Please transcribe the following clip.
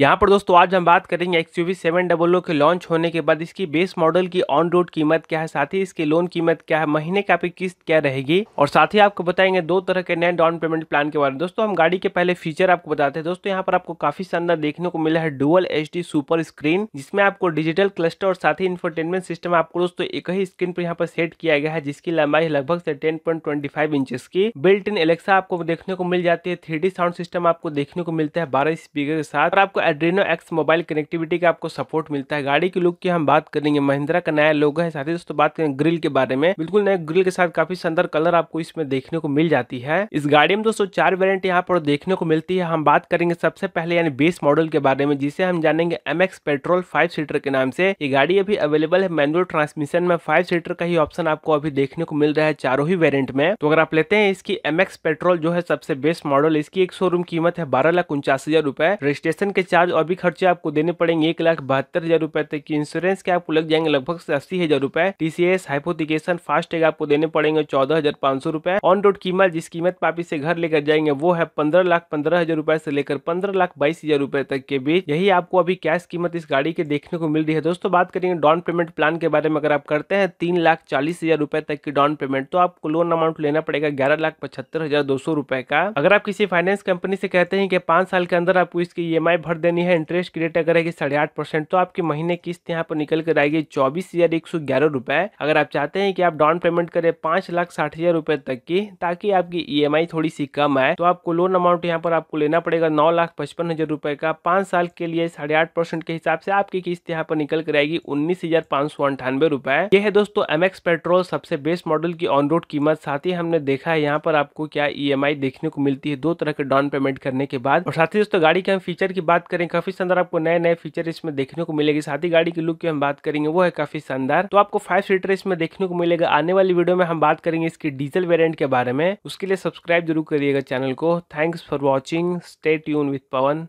यहाँ पर दोस्तों आज हम बात करेंगे X U seven double O के लॉन्च होने के बाद इसकी बेस मॉडल की ऑन रोड कीमत क्या है साथ ही इसके लोन कीमत क्या है महीने का आपकी किस्त क्या रहेगी और साथ ही आपको बताएंगे दो तरह के नए डाउन पेमेंट प्लान के बारे में दोस्तों हम गाड़ी के पहले फीचर आपको बताते हैं दोस्तों यहाँ पर आपको काफी शानदार देखने को मिला है डुअल एच सुपर स्क्रीन जिसमें आपको डिजिटल क्लस्टर और साथ ही इंफरटेनमेंट सिस्टम आपको दोस्तों एक ही स्क्रीन पर यहाँ पर सेट किया गया है जिसकी लंबाई लगभग से टेन पॉइंट की बिल्ट इन एलेक्सा आपको देखने को मिल जाती है थ्री साउंड सिस्टम आपको देखने को मिलता है बारह स्पीकर के साथ आपको एड्रीनो एक्स मोबाइल कनेक्टिविटी का आपको सपोर्ट मिलता है गाड़ी की लुक की हम बात करेंगे महिंद्रा का नया लोगो है साथ ही दोस्तों बात करें ग्रिल के बारे में बिल्कुल नए ग्रिल के साथ काफी सुंदर कलर आपको इसमें देखने को मिल जाती है इस गाड़ी में दोस्तों चार वेरियंट यहाँ पर देखने को मिलती है हम बात करेंगे सबसे पहले यानी बेस मॉडल के बारे में जिसे हम जानेंगे एम पेट्रोल फाइव सीटर के नाम से ये गाड़ी अभी अवेलेबल है मैनुअल ट्रांसमिशन में फाइव सीटर का ही ऑप्शन आपको अभी देखने को मिल रहा है चारों ही वेरियंट में तो अगर आप लेते हैं इसकी एम पेट्रोल जो है सबसे बेस्ट मॉडल इसकी एक शोरूम कीमत है बारह लाख उनचास हजार रूपए रजिस्ट्रेशन के चार्ज और भी खर्चे आपको देने पड़ेंगे एक लाख बहत्तर हजार रुपए तक की इंश्योरेंस के आपको लग जाएंगे लगभग अस्सी हजार रुपए टीसीएस हाइपोथिकेशन फास्टैग आपको देने पड़ेंगे चौदह हजार पांच सौ रुपए ऑन रोड कीमत जिस कीमत पर आप इसे घर लेकर जाएंगे वो है पंद्रह लाख पंद्रह हजार रुपए से लेकर पंद्रह लाख बाईस हजार रुपए तक के बीच यही आपको अभी कैश कीमत इस गाड़ी के देखने को मिल रही है दोस्तों बात करेंगे डाउन पेमेंट प्लान के बारे में अगर आप करते हैं तीन लाख चालीस हजार रुपए तक की डाउन पेमेंट तो आपको लोन अमाउंट लेना पड़ेगा ग्यारह लाख पचहत्तर हजार दो सौ रुपए का अगर आप किसी फाइनेंस कंपनी से कहते हैं कि पांच साल के अंदर आपको इसकी ई e भर देनी है इंटरेस्ट रेट अगर है साढ़े आठ परसेंट तो आपकी महीने किस्त यहाँ पर निकल कर आएगी चौबीस हजार एक सौ ग्यारह रुपए अगर आप चाहते हैं कि आप डाउन पेमेंट करें पांच लाख साठ हजार रुपए तक की ताकि आपकी ई e थोड़ी सी कम आए तो आपको लोन अमाउंट यहाँ पर आपको लेना पड़ेगा नौ लाख पचपन हजार रुपए का पांच साल के लिए साढ़े आठ परसेंट के हिसाब से आपकी किस्त यहाँ पर निकल कर आएगी उन्नीस हजार पांच सौ अंठानवे रुपए ये है दोस्तों एमएक्स पेट्रोल सबसे बेस्ट मॉडल की ऑन रोड कीमत साथ ही हमने देखा है यहाँ पर आपको क्या ई e देखने को मिलती है दो तरह के डाउन पेमेंट करने के बाद और साथ ही दोस्तों गाड़ी के हम फीचर की बात करें काफी शानदार आपको नए नए फीचर इसमें देखने को मिलेगी साथ ही गाड़ी की लुक की हम बात करेंगे वो है काफी शानदार तो आपको फाइव सीटर इसमें देखने को मिलेगा आने वाली वीडियो में हम बात करेंगे इसके डीजल वेरियंट के बारे में उसके लिए सब्सक्राइब जरूर करिएगा चैनल को थैंक्स फॉर वॉचिंग स्टेट यून विथ पवन